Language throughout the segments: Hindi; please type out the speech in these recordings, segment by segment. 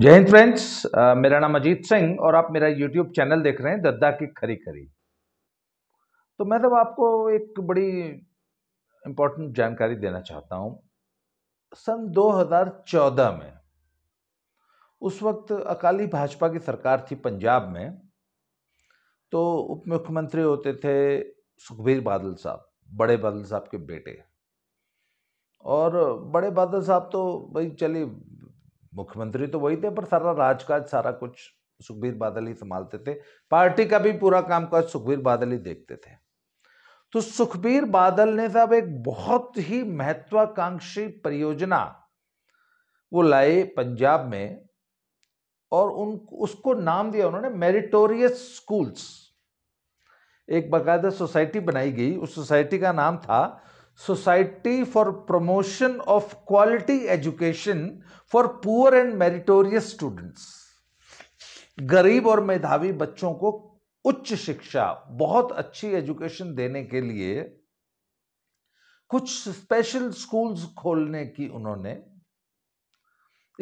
जय हिंद फ्रेंड्स मेरा नाम अजीत सिंह और आप मेरा यूट्यूब चैनल देख रहे हैं दद्दा की खरी खरी तो मैं तब तो आपको एक बड़ी इम्पोर्टेंट जानकारी देना चाहता हूँ सन 2014 में उस वक्त अकाली भाजपा की सरकार थी पंजाब में तो उप मुख्यमंत्री होते थे सुखबीर बादल साहब बड़े बादल साहब के बेटे और बड़े बादल साहब तो भाई चलिए मुख्यमंत्री तो वही थे पर सारा राजकाज सारा कुछ सुखबीर बादल ही संभालते थे पार्टी का भी पूरा कामकाज सुखबीर बादल ही देखते थे तो सुखबीर बादल ने साहब एक बहुत ही महत्वाकांक्षी परियोजना वो लाए पंजाब में और उन उसको नाम दिया उन्होंने मेरिटोरियस स्कूल्स एक बाकायदा सोसाइटी बनाई गई उस सोसाइटी का नाम था society for promotion of quality education for poor and meritorious students गरीब और मेधावी बच्चों को उच्च शिक्षा बहुत अच्छी एजुकेशन देने के लिए कुछ स्पेशल स्कूल्स खोलने की उन्होंने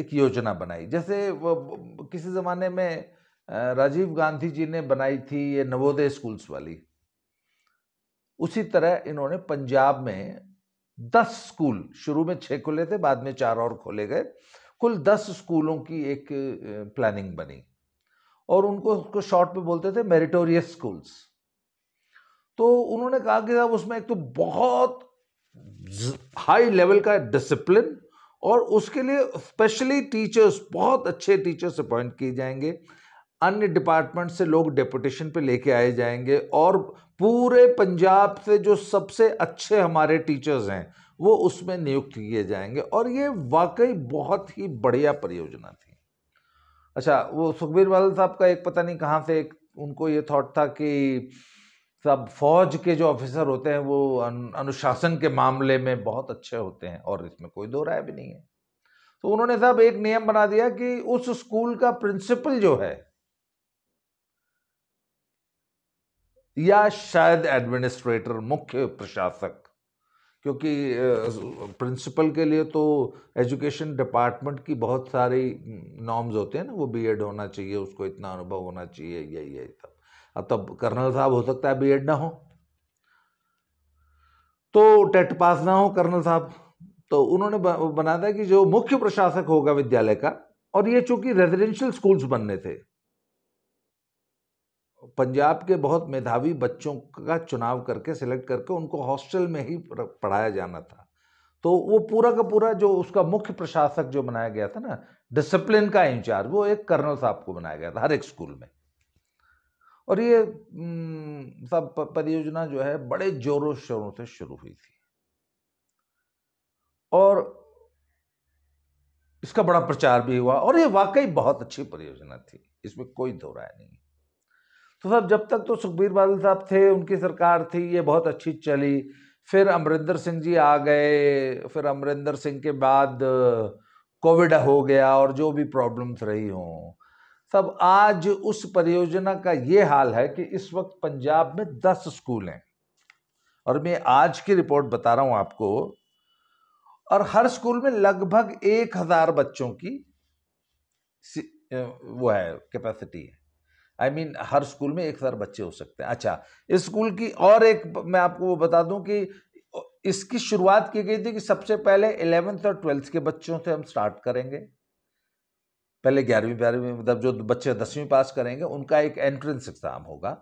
एक योजना बनाई जैसे किसी ज़माने में राजीव गांधी जी ने बनाई थी ये नवोदय स्कूल्स वाली उसी तरह इन्होंने पंजाब में दस स्कूल शुरू में छः खुले थे बाद में चार और खोले गए कुल दस स्कूलों की एक प्लानिंग बनी और उनको उसको शॉर्ट में बोलते थे मेरिटोरियस स्कूल्स तो उन्होंने कहा कि साहब उसमें एक तो बहुत हाई लेवल का डिसिप्लिन और उसके लिए स्पेशली टीचर्स बहुत अच्छे टीचर्स अपॉइंट किए जाएंगे अन्य डिपार्टमेंट से लोग डेपुटेशन पे लेके आए जाएंगे और पूरे पंजाब से जो सबसे अच्छे हमारे टीचर्स हैं वो उसमें नियुक्त किए जाएंगे और ये वाकई बहुत ही बढ़िया परियोजना थी अच्छा वो सुखबीर बादल साहब का एक पता नहीं कहाँ से एक उनको ये थॉट था कि सब फौज के जो ऑफिसर होते हैं वो अनुशासन के मामले में बहुत अच्छे होते हैं और इसमें कोई दो राय भी नहीं है तो उन्होंने साहब एक नियम बना दिया कि उस स्कूल का प्रिंसिपल जो है या शायद एडमिनिस्ट्रेटर मुख्य प्रशासक क्योंकि प्रिंसिपल के लिए तो एजुकेशन डिपार्टमेंट की बहुत सारी नॉर्म्स होते हैं ना वो बीएड होना चाहिए उसको इतना अनुभव होना चाहिए यही यही सब अब तब कर्नल साहब हो सकता है बीएड ना हो तो टेट पास ना हो कर्नल साहब तो उन्होंने बनाया था कि जो मुख्य प्रशासक होगा विद्यालय का और ये चूंकि रेजिडेंशियल स्कूल्स बनने थे पंजाब के बहुत मेधावी बच्चों का चुनाव करके सिलेक्ट करके उनको हॉस्टल में ही पढ़ाया जाना था तो वो पूरा का पूरा जो उसका मुख्य प्रशासक जो बनाया गया था ना डिसिप्लिन का इंचार्ज वो एक कर्नल साहब को बनाया गया था हर एक स्कूल में और ये हम्म, सब परियोजना जो है बड़े जोरों शोरों से शुरू हुई थी और इसका बड़ा प्रचार भी हुआ और ये वाकई बहुत अच्छी परियोजना थी इसमें कोई दो नहीं तो साहब जब तक तो सुखबीर बादल साहब थे उनकी सरकार थी ये बहुत अच्छी चली फिर अमरिंदर सिंह जी आ गए फिर अमरिंदर सिंह के बाद कोविड हो गया और जो भी प्रॉब्लम्स रही हों सब आज उस परियोजना का ये हाल है कि इस वक्त पंजाब में दस स्कूल हैं और मैं आज की रिपोर्ट बता रहा हूँ आपको और हर स्कूल में लगभग एक हज़ार बच्चों की वो है कैपेसिटी है आई I मीन mean, हर स्कूल में एक हज़ार बच्चे हो सकते हैं अच्छा इस स्कूल की और एक मैं आपको वो बता दूं कि इसकी शुरुआत की गई थी कि सबसे पहले इलेवेंथ और ट्वेल्थ के बच्चों से हम स्टार्ट करेंगे पहले ग्यारहवीं बारहवीं मतलब जो बच्चे दसवीं पास करेंगे उनका एक एंट्रेंस एग्ज़ाम होगा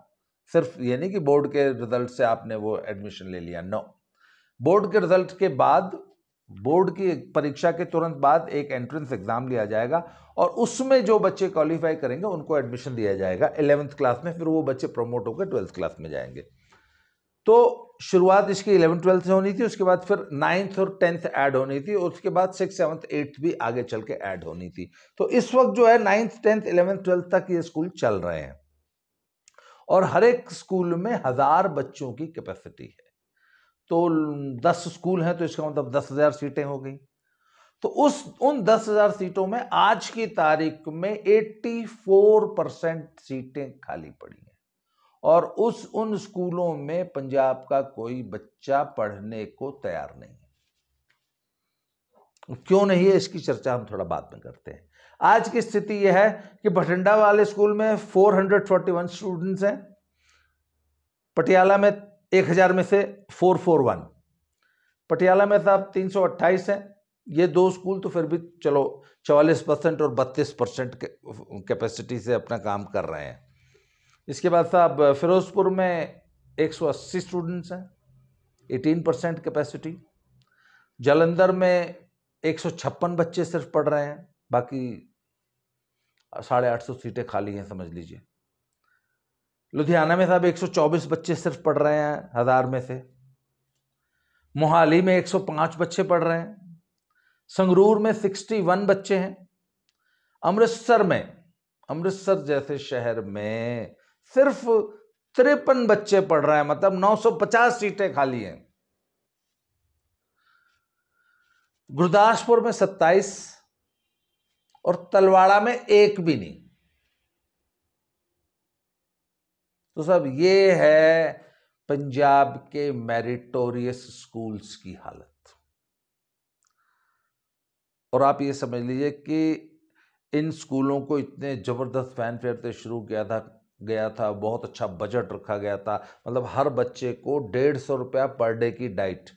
सिर्फ ये नहीं कि बोर्ड के रिजल्ट से आपने वो एडमिशन ले लिया नो बोर्ड के रिजल्ट के बाद बोर्ड की परीक्षा के तुरंत बाद एक एंट्रेंस एग्ज़ाम लिया जाएगा और उसमें जो बच्चे क्वालिफाई करेंगे उनको एडमिशन दिया जाएगा इलेवंथ क्लास में फिर वो बच्चे प्रमोट होकर ट्वेल्थ क्लास में जाएंगे तो शुरुआत इसकी इलेवन ट्वेल्थ से होनी थी उसके बाद फिर नाइन्थ और टेंथ ऐड होनी थी उसके बाद सिक्स सेवन्थ एट्थ भी आगे चल के ऐड होनी थी तो इस वक्त जो है नाइन्थ टेंथ इलेवेंथ ट्वेल्थ तक ये स्कूल चल रहे हैं और हर एक स्कूल में हज़ार बच्चों की कैपेसिटी है तो दस स्कूल हैं तो इसका मतलब दस हज़ार सीटें हो गई तो उस उन दस हज़ार सीटों में आज की तारीख में फोर परसेंट सीटें खाली पड़ी हैं और उस उन स्कूलों में पंजाब का कोई बच्चा पढ़ने को तैयार नहीं है क्यों नहीं है इसकी चर्चा हम थोड़ा बाद में करते हैं आज की स्थिति यह है कि बठिंडा वाले स्कूल में 441 स्टूडेंट्स हैं पटियाला में एक हज़ार में से फोर फोर वन पटियाला में साहब तीन सौ अट्ठाईस हैं ये दो स्कूल तो फिर भी चलो चवालीस परसेंट और बत्तीस परसेंट कैपेसिटी से अपना काम कर रहे हैं इसके बाद साहब फिरोजपुर में एक सौ अस्सी स्टूडेंट्स हैं एटीन परसेंट कैपेसिटी जालंधर में एक सौ छप्पन बच्चे सिर्फ पढ़ रहे हैं बाकी साढ़े आठ सौ सीटें खाली हैं समझ लीजिए लुधियाना में साहब 124 बच्चे सिर्फ पढ़ रहे हैं हज़ार में से मोहाली में 105 बच्चे पढ़ रहे हैं संगरूर में 61 बच्चे हैं अमृतसर में अमृतसर जैसे शहर में सिर्फ तिरपन बच्चे पढ़ रहे हैं मतलब 950 सीटें खाली हैं गुरदासपुर में 27 और तलवाड़ा में एक भी नहीं तो सब ये है पंजाब के मेरिटोरियस स्कूल्स की हालत और आप ये समझ लीजिए कि इन स्कूलों को इतने ज़बरदस्त फैन फेयर से शुरू किया था गया था बहुत अच्छा बजट रखा गया था मतलब हर बच्चे को डेढ़ सौ रुपया पर डे की डाइट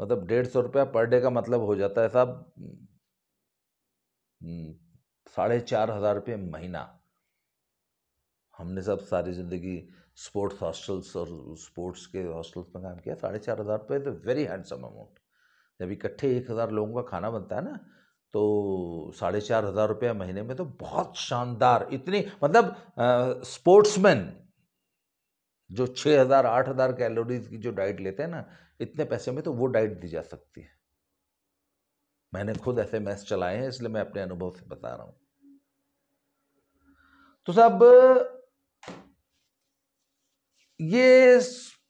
मतलब डेढ़ सौ रुपया पर डे का मतलब हो जाता है साहब हम्म, साढ़े चार हज़ार रुपये महीना हमने सब सारी ज़िंदगी स्पोर्ट्स हॉस्टल्स और स्पोर्ट्स के हॉस्टल्स में काम किया साढ़े चार हज़ार रुपये तो वेरी हैंडसम अमाउंट जब इकट्ठे एक हज़ार लोगों का खाना बनता है ना तो साढ़े चार हज़ार रुपया महीने में तो बहुत शानदार इतनी मतलब स्पोर्ट्समैन जो छः हज़ार आठ हज़ार कैलोरीज की जो डाइट लेते हैं ना इतने पैसे में तो वो डाइट दी जा सकती है मैंने खुद ऐसे मैच चलाए हैं इसलिए मैं अपने अनुभव से बता रहा हूँ तो साहब ये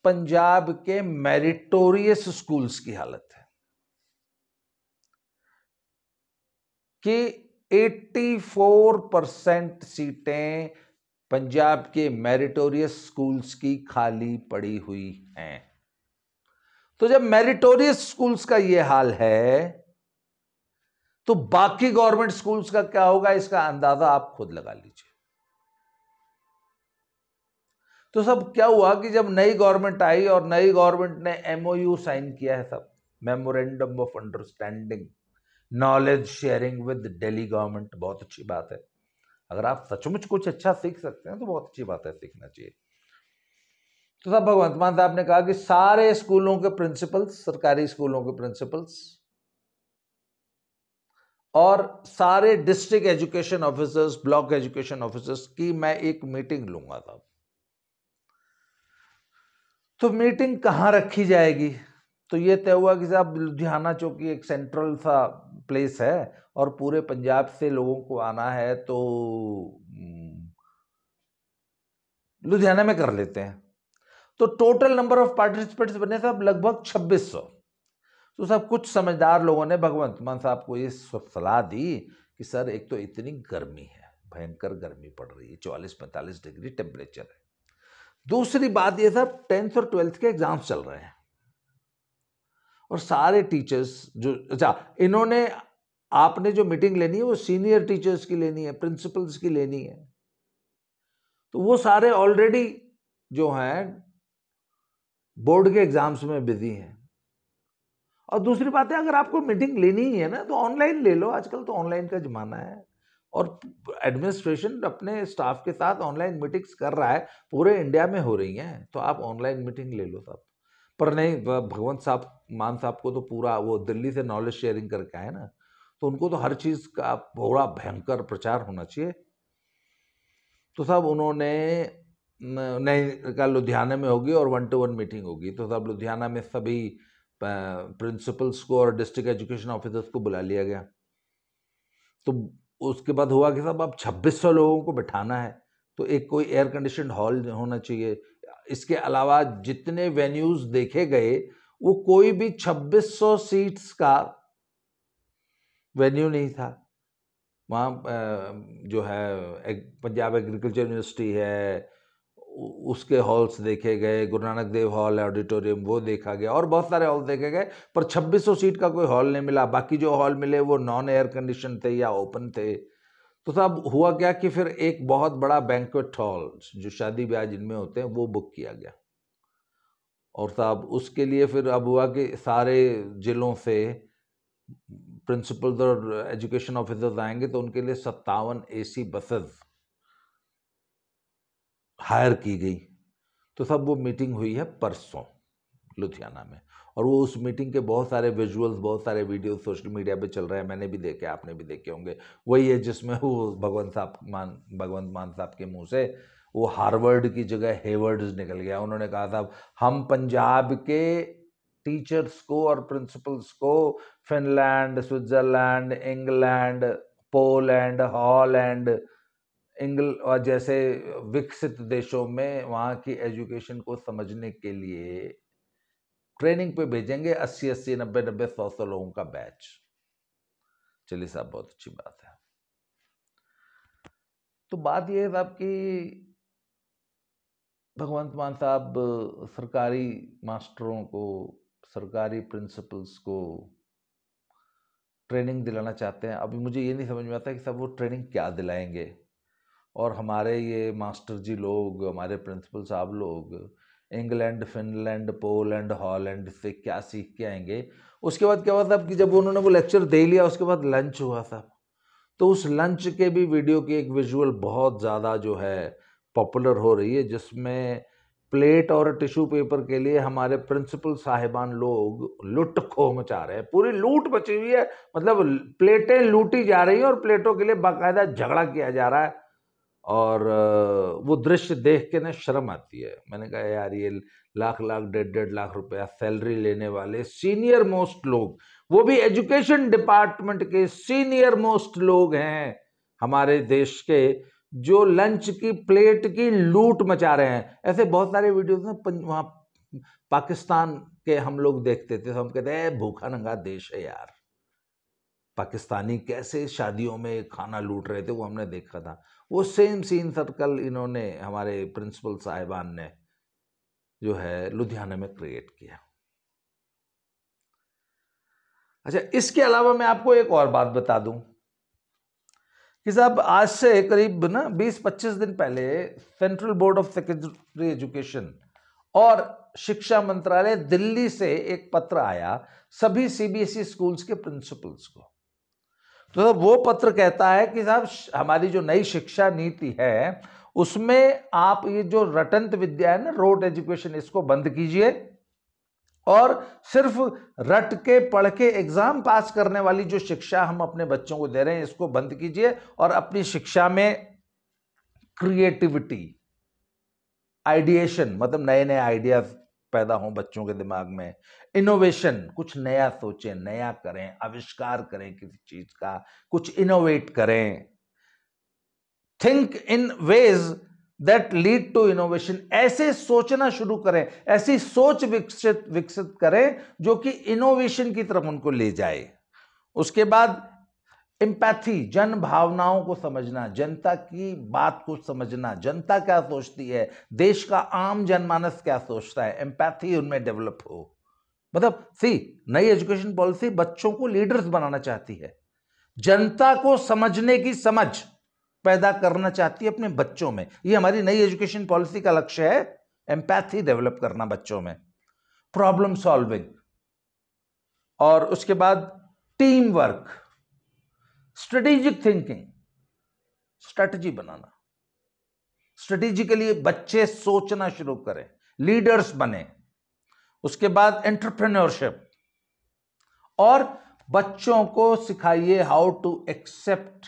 पंजाब के मेरिटोरियस स्कूल्स की हालत है कि 84 परसेंट सीटें पंजाब के मेरिटोरियस स्कूल्स की खाली पड़ी हुई हैं तो जब मेरिटोरियस स्कूल्स का ये हाल है तो बाकी गवर्नमेंट स्कूल्स का क्या होगा इसका अंदाजा आप खुद लगा लीजिए तो सब क्या हुआ कि जब नई गवर्नमेंट आई और नई गवर्नमेंट ने एमओयू साइन किया है सब memorandum of understanding knowledge sharing with Delhi government बहुत अच्छी बात है अगर आप सचमुच कुछ अच्छा सीख सकते हैं तो बहुत अच्छी बात है सीखना चाहिए तो सब भगवंत मान साहब ने कहा कि सारे स्कूलों के प्रिंसिपल्स सरकारी स्कूलों के प्रिंसिपल्स और सारे district education officers block education officers की मैं एक मीटिंग लूंगा साहब तो मीटिंग कहाँ रखी जाएगी तो ये तय हुआ कि साहब लुधियाना चूँकि एक सेंट्रल सा प्लेस है और पूरे पंजाब से लोगों को आना है तो हम्म, लुधियाना में कर लेते हैं तो टोटल नंबर ऑफ पार्टिसिपेंट्स बने साहब लगभग 2600 तो साहब कुछ समझदार लोगों ने भगवंत मान साहब को ये सलाह दी कि सर एक तो इतनी गर्मी है भयंकर गर्मी पड़ रही है चौवालीस पैंतालीस डिग्री टेम्परेचर है दूसरी बात ये सब टेंथ और ट्वेल्थ के एग्जाम्स चल रहे हैं और सारे टीचर्स जो अच्छा इन्होंने आपने जो मीटिंग लेनी है वो सीनियर टीचर्स की लेनी है प्रिंसिपल्स की लेनी है तो वो सारे ऑलरेडी जो हैं बोर्ड के एग्जाम्स में बिजी हैं और दूसरी बात है अगर आपको मीटिंग लेनी ही है ना तो ऑनलाइन ले लो आजकल तो ऑनलाइन का ज़माना है और एडमिनिस्ट्रेशन अपने स्टाफ के साथ ऑनलाइन मीटिंग्स कर रहा है पूरे इंडिया में हो रही हैं तो आप ऑनलाइन मीटिंग ले लो साहब पर नहीं भगवंत साहब मान साहब को तो पूरा वो दिल्ली से नॉलेज शेयरिंग करके आए ना तो उनको तो हर चीज़ का बड़ा भयंकर प्रचार होना चाहिए तो साहब उन्होंने नहीं कहा लुधियाना में होगी और वन टू वन मीटिंग होगी तो साहब लुधियाना में सभी प्रिंसिपल्स को और डिस्ट्रिक्ट एजुकेशन ऑफिसर्स को बुला लिया गया तो उसके बाद हुआ कि साहब अब छब्बीस सौ लोगों को बिठाना है तो एक कोई एयर कंडीशन हॉल होना चाहिए इसके अलावा जितने वेन्यूज़ देखे गए वो कोई भी 2600 सीट्स का वेन्यू नहीं था वहाँ जो है पंजाब एग्रीकल्चर यूनिवर्सिटी है उसके हॉल्स देखे गए गुरु नानक देव हॉल है ऑडिटोरियम वो देखा गया और बहुत सारे हॉल देखे गए पर 2600 सीट का कोई हॉल नहीं मिला बाकी जो हॉल मिले वो नॉन एयर कंडीशन थे या ओपन थे तो साहब हुआ क्या कि फिर एक बहुत बड़ा बैंकुट हॉल जो शादी ब्याह जिनमें होते हैं वो बुक किया गया और साहब उसके लिए फिर अब हुआ कि सारे ज़िलों से प्रिंसिपल और एजुकेशन ऑफिसर्स आएंगे तो उनके लिए सत्तावन सी बसेस हायर की गई तो सब वो मीटिंग हुई है परसों लुधियाना में और वो उस मीटिंग के बहुत सारे विजुअल्स बहुत सारे वीडियो सोशल मीडिया पे चल रहे हैं मैंने भी देखे आपने भी देखे होंगे वही है जिसमें वो भगवंत साहब मान भगवंत मान साहब के मुंह से वो हार्वर्ड की जगह हेवर्ड्स निकल गया उन्होंने कहा साहब हम पंजाब के टीचर्स को और प्रिंसिपल्स को Finland Switzerland England Poland Holland एंगल और जैसे विकसित देशों में वहाँ की एजुकेशन को समझने के लिए ट्रेनिंग पे भेजेंगे अस्सी अस्सी नब्बे नब्बे सौ सौ लोगों का बैच चलिए साहब बहुत अच्छी बात है तो बात यह है साहब कि भगवंत मान साहब सरकारी मास्टरों को सरकारी प्रिंसिपल्स को ट्रेनिंग दिलाना चाहते हैं अभी मुझे ये नहीं समझ में आता कि सब वो ट्रेनिंग क्या दिलाएंगे और हमारे ये मास्टर जी लोग हमारे प्रिंसिपल साहब लोग इंग्लैंड फिनलैंड पोलैंड हॉलैंड से क्या सीख के आएंगे उसके बाद क्या हुआ साहब कि जब उन्होंने वो लेक्चर दे लिया उसके बाद लंच हुआ साहब तो उस लंच के भी वीडियो की एक विजुअल बहुत ज़्यादा जो है पॉपुलर हो रही है जिसमें प्लेट और टिश्यू पेपर के लिए हमारे प्रिंसिपल साहिबान लोग लुट खो मचा रहे हैं पूरी लूट मची हुई है मतलब प्लेटें लूटी जा रही हैं और प्लेटों के लिए बाकायदा झगड़ा किया जा रहा है और वो दृश्य देख के ना शर्म आती है मैंने कहा यार ये लाख लाख डेढ़ डेढ़ लाख रुपया सैलरी लेने वाले सीनियर मोस्ट लोग वो भी एजुकेशन डिपार्टमेंट के सीनियर मोस्ट लोग हैं हमारे देश के जो लंच की प्लेट की लूट मचा रहे हैं ऐसे बहुत सारे वीडियोज में वहाँ पाकिस्तान के हम लोग देखते थे तो हम कहते हैं भूखा नंगा देश है यार पाकिस्तानी कैसे शादियों में खाना लूट रहे थे वो हमने देखा था वो सेम सीन सर कल इन्होंने हमारे प्रिंसिपल साहिबान ने जो है लुधियाना में क्रिएट किया अच्छा इसके अलावा मैं आपको एक और बात बता दूं कि साहब आज से करीब ना बीस पच्चीस दिन पहले central board of secondary education और शिक्षा मंत्रालय दिल्ली से एक पत्र आया सभी सीबीएसई स्कूल्स e के प्रिंसिपल्स को तो वो पत्र कहता है कि साहब हमारी जो नई शिक्षा नीति है उसमें आप ये जो रटंत विद्या है ना रोड एजुकेशन इसको बंद कीजिए और सिर्फ रट के पढ़ के एग्ज़ाम पास करने वाली जो शिक्षा हम अपने बच्चों को दे रहे हैं इसको बंद कीजिए और अपनी शिक्षा में क्रिएटिविटी आइडिएशन मतलब नए नए आइडियाज पैदा हों बच्चों के दिमाग में इनोवेशन कुछ नया सोचें नया करें आविष्कार करें किसी चीज़ का कुछ इनोवेट करें think in ways that lead to innovation ऐसे सोचना शुरू करें ऐसी सोच विकसित विकसित करें जो कि इनोवेशन की तरफ उनको ले जाए उसके बाद एम्पैथी जन भावनाओं को समझना जनता की बात को समझना जनता क्या सोचती है देश का आम जनमानस क्या सोचता है एम्पैथी उनमें डेवलप हो मतलब सी नई एजुकेशन पॉलिसी बच्चों को लीडर्स बनाना चाहती है जनता को समझने की समझ पैदा करना चाहती है अपने बच्चों में ये हमारी नई एजुकेशन पॉलिसी का लक्ष्य है एम्पैथी डेवलप करना बच्चों में प्रॉब्लम सॉल्विंग और उसके बाद team work strategic thinking strategy बनाना स्ट्रेटेजी के लिए बच्चे सोचना शुरू करें लीडर्स बने उसके बाद एंटरप्रेन्योरशिप और बच्चों को सिखाइए how to accept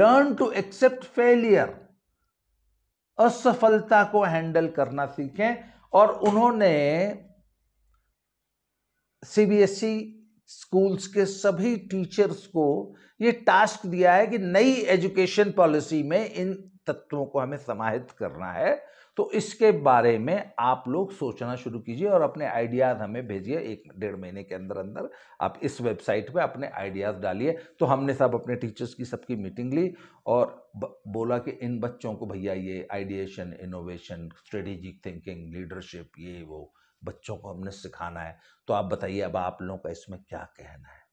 learn to accept failure असफलता को हैंडल करना सीखें और उन्होंने सीबीएसई स्कूल्स के सभी टीचर्स को ये टास्क दिया है कि नई एजुकेशन पॉलिसी में इन तत्वों को हमें समाहित करना है तो इसके बारे में आप लोग सोचना शुरू कीजिए और अपने आइडियाज़ हमें भेजिए एक डेढ़ महीने के अंदर अंदर आप इस वेबसाइट पे अपने आइडियाज़ डालिए तो हमने सब अपने टीचर्स की सबकी मीटिंग ली और बोला कि इन बच्चों को भैया ये ideation innovation strategic thinking leadership ये वो बच्चों को हमने सिखाना है तो आप बताइए अब आप लोगों का इसमें क्या कहना है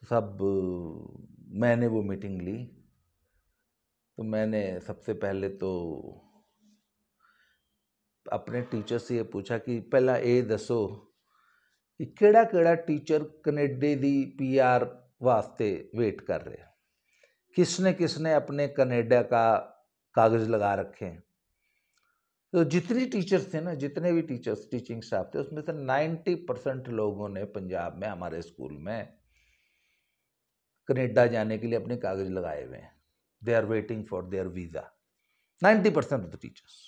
तो सब मैंने वो मीटिंग ली तो मैंने सबसे पहले तो अपने टीचर से ये पूछा कि पहला ए दसो कि केड़ा केड़ा टीचर कनेडे दी पीआर वास्ते वेट कर रहे किसने किसने अपने कनेडा का कागज़ लगा रखे हैं तो जितनी टीचर्स थे ना जितने भी टीचर्स टीचिंग स्टाफ थे उसमें से नाइन्टी परसेंट लोगों ने पंजाब में हमारे स्कूल में कनेडा जाने के लिए अपने कागज लगाए हुए हैं they are waiting for their visa ninety percent of the teachers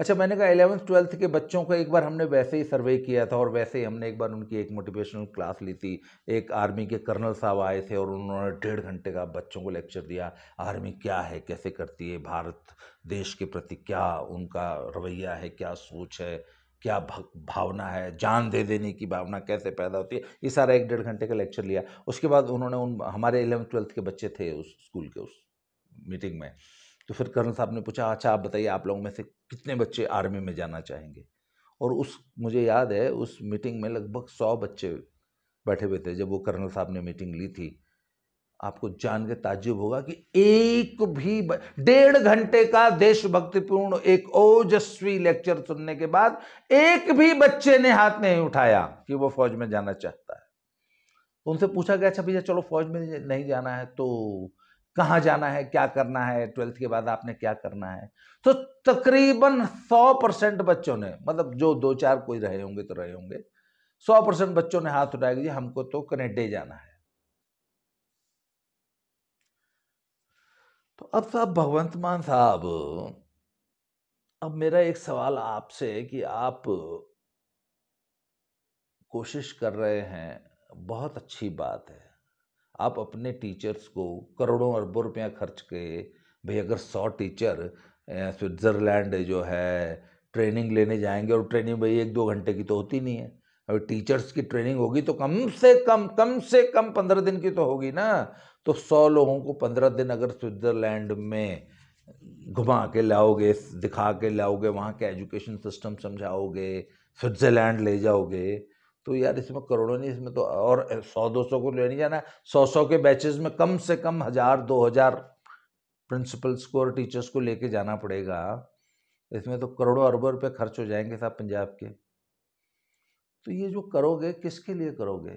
अच्छा मैंने कहा एलेवंथ ट्वेल्थ के बच्चों को एक बार हमने वैसे ही सर्वे किया था और वैसे ही हमने एक बार उनकी एक मोटिवेशनल क्लास ली थी एक आर्मी के कर्नल साहब आए थे और उन्होंने डेढ़ घंटे का बच्चों को लेक्चर दिया आर्मी क्या है कैसे करती है भारत देश के प्रति क्या उनका रवैया है क्या सोच है क्या भावना है जान दे देने की भावना कैसे पैदा होती है ये सारा एक डेढ़ घंटे का लेक्चर लिया उसके बाद उन्होंने उन हमारे एलेवंथ ट्वेल्थ के बच्चे थे उस स्कूल के उस मीटिंग में तो फिर कर्नल साहब ने पूछा अच्छा आप बताइए आप लोगों में से कितने बच्चे आर्मी में जाना चाहेंगे और उस मुझे याद है उस मीटिंग में लगभग सौ बच्चे बैठे हुए थे जब वो कर्नल साहब ने मीटिंग ली थी आपको जान के ताज्जुब होगा कि एक भी डेढ़ घंटे का देशभक्तिपूर्ण एक ओजस्वी लेक्चर सुनने के बाद एक भी बच्चे ने हाथ नहीं उठाया कि वो फौज में जाना चाहता है तो उनसे पूछा गया अच्छा भैया चलो फौज में नहीं जाना है तो कहाँ जाना है क्या करना है ट्वेल्थ के बाद आपने क्या करना है तो तकरीबन सौ परसेंट बच्चों ने मतलब जो दो चार कोई रहे होंगे तो रहे होंगे सौ परसेंट बच्चों ने हाथ उठाया कि हमको तो कनेडे जाना है तो अब साहब भगवंत मान साहब अब मेरा एक सवाल आपसे कि आप कोशिश कर रहे हैं बहुत अच्छी बात है आप अपने टीचर्स को करोड़ों अरबों रुपया खर्च के भाई अगर सौ टीचर स्विट्ज़रलैंड जो है ट्रेनिंग लेने जाएंगे और ट्रेनिंग भाई एक दो घंटे की तो होती नहीं है अभी टीचर्स की ट्रेनिंग होगी तो कम से कम कम से कम पंद्रह दिन की तो होगी ना तो सौ लोगों को पंद्रह दिन अगर स्विट्ज़रलैंड में घुमा के लाओगे दिखा के लाओगे वहाँ के एजुकेशन सिस्टम समझाओगे स्विट्ज़रलैंड ले जाओगे तो यार इसमें करोड़ों नहीं इसमें तो और सौ दो सौ को ले नहीं जाना सौ सौ के बैचेस में कम से कम हज़ार दो हज़ार प्रिंसिपल्स को और टीचर्स को लेके जाना पड़ेगा इसमें तो करोड़ों अरबों रुपये खर्च हो जाएंगे साहब पंजाब के तो ये जो करोगे किसके लिए करोगे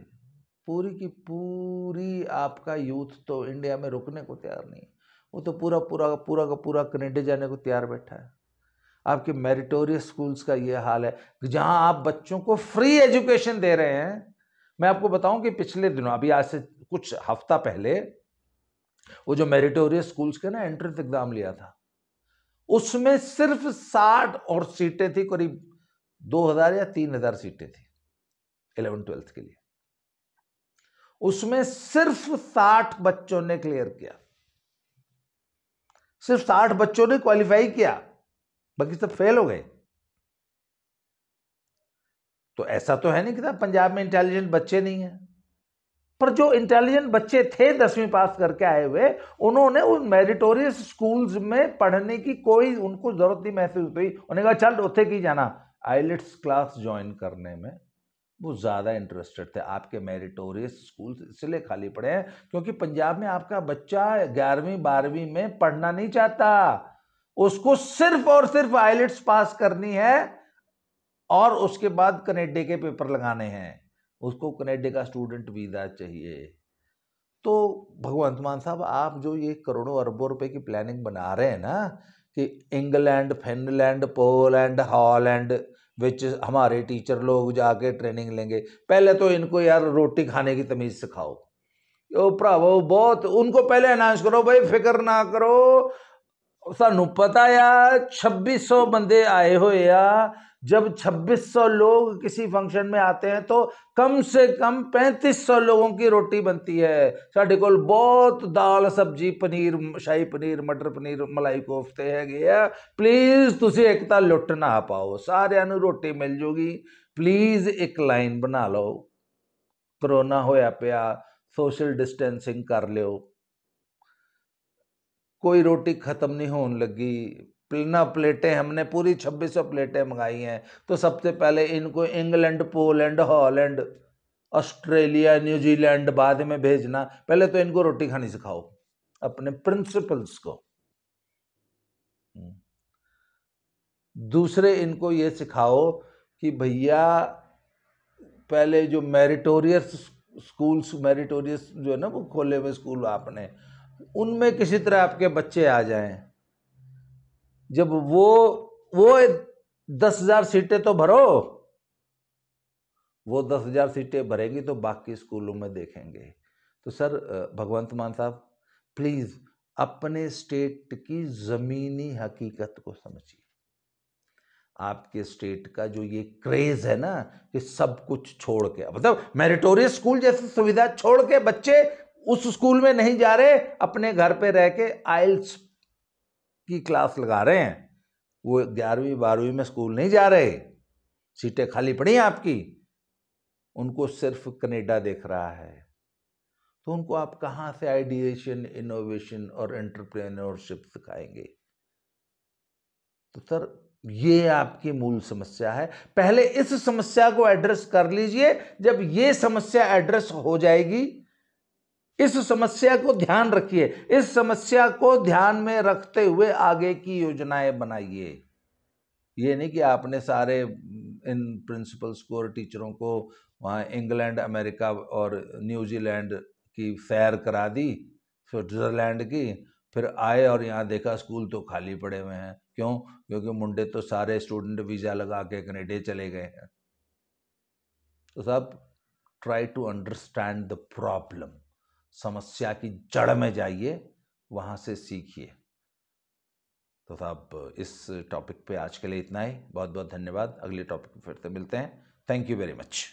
पूरी की पूरी आपका यूथ तो इंडिया में रुकने को तैयार नहीं वो तो पूरा पूरा पूरा का पूरा कनेडे जाने को तैयार बैठा है आपके मेरिटोरियस स्कूल्स का ये हाल है जहां आप बच्चों को फ्री एजुकेशन दे रहे हैं मैं आपको बताऊं कि पिछले दिनों अभी आज से कुछ हफ्ता पहले वो जो मेरिटोरियस स्कूल्स के ना एंट्रेंस एग्जाम लिया था उसमें सिर्फ साठ और सीटें थी करीब दो हजार या तीन हजार सीटें थी इलेवन ट्वेल्थ के लिए उसमें सिर्फ साठ बच्चों ने क्लियर किया सिर्फ साठ बच्चों ने क्वालिफाई किया बाकी सब फेल हो गए तो ऐसा तो है नहीं कि पंजाब में इंटेलिजेंट बच्चे नहीं है पर जो इंटेलिजेंट बच्चे थे दसवीं पास करके आए हुए उन्होंने उन मेरिटोरियस स्कूल्स में पढ़ने की कोई उनको जरूरत नहीं महसूस हुई उन्हें कहा चल उठे की जाना आईलेट्स क्लास ज्वाइन करने में वो ज़्यादा इंटरेस्टेड थे आपके मेरिटोरियस स्कूल इसलिए खाली पड़े हैं क्योंकि पंजाब में आपका बच्चा ग्यारहवीं बारहवीं में पढ़ना नहीं चाहता उसको सिर्फ और सिर्फ आइलेट्स पास करनी है और उसके बाद कनेडे के पेपर लगाने हैं उसको कनेडे का स्टूडेंट वीज़ा चाहिए तो भगवंत मान साहब आप जो ये करोड़ों अरबों रुपए की प्लानिंग बना रहे हैं ना कि England Finland Poland Holland which हमारे टीचर लोग जाके ट्रेनिंग लेंगे पहले तो इनको यार रोटी खाने की तमीज़ सिखाओ ओ भ्रावो बहुत उनको पहले अनाउंस करो भाई फिक्र ना करो सू पता आ छब्बीस सौ बंदे आए हुए आ जब सौ लोग किसी फंक्शन में आते हैं तो कम से कम पैंतीस सौ लोगों की रोटी बनती है साढ़े को बहुत दाल सब्जी पनीर शाही पनीर मटर पनीर मलाई कोफते है प्लीज़ तुम एक तो लुट ना पाओ सारियां रोटी मिल जूगी प्लीज़ एक लाइन बना लो करोना होया पिया सोशल डिस्टेंसिंग कर लो कोई रोटी ख़त्म नहीं होने लगी ना प्लेटें हमने पूरी छब्बीस सौ प्लेटें मंगाई हैं तो सबसे पहले इनको England Poland Holland Australia New Zealand बाद में भेजना पहले तो इनको रोटी खानी सिखाओ अपने प्रिंसिपल्स को दूसरे इनको ये सिखाओ कि भैया पहले जो मेरिटोरियस स्कूल्स मेरिटोरियस जो है ना वो खोले हुए स्कूल आपने उनमें किसी तरह आपके बच्चे आ जाएं जब वो वो दस हजार सीटें तो भरो वो दस हजार सीटें भरेगी तो बाकी स्कूलों में देखेंगे तो सर भगवंत मान साहब प्लीज़ अपने स्टेट की ज़मीनी हकीकत को समझिए आपके स्टेट का जो ये क्रेज है ना कि सब कुछ छोड़ के मतलब मेरिटोरियस स्कूल जैसी सुविधा छोड़ के बच्चे उस स्कूल में नहीं जा रहे अपने घर पे रह के आइल्स की क्लास लगा रहे हैं वो ग्यारहवीं बारहवीं में स्कूल नहीं जा रहे सीटें खाली पड़ी हैं आपकी उनको सिर्फ कनेडा देख रहा है तो उनको आप कहाँ से आइडिएशन इनोवेशन और एंटरप्रेन्योरशिप सिखाएंगे तो सर ये आपकी मूल समस्या है पहले इस समस्या को एड्रेस कर लीजिए जब ये समस्या एड्रेस हो जाएगी इस समस्या को ध्यान रखिए इस समस्या को ध्यान में रखते हुए आगे की योजनाएं बनाइए ये नहीं कि आपने सारे इन प्रिंसिपल्स को और टीचरों को वहाँ इंग्लैंड अमेरिका और न्यूजीलैंड की सैर करा दी स्विट्ज़रलैंड की फिर आए और यहाँ देखा स्कूल तो खाली पड़े हुए हैं क्यों क्योंकि मुंडे तो सारे स्टूडेंट वीज़ा लगा के कनेडे चले गए हैं तो सब try to understand the problem समस्या की जड़ में जाइए वहाँ से सीखिए तो साहब इस टॉपिक पे आज के लिए इतना ही बहुत बहुत धन्यवाद अगले टॉपिक फिर से मिलते हैं थैंक यू वेरी मच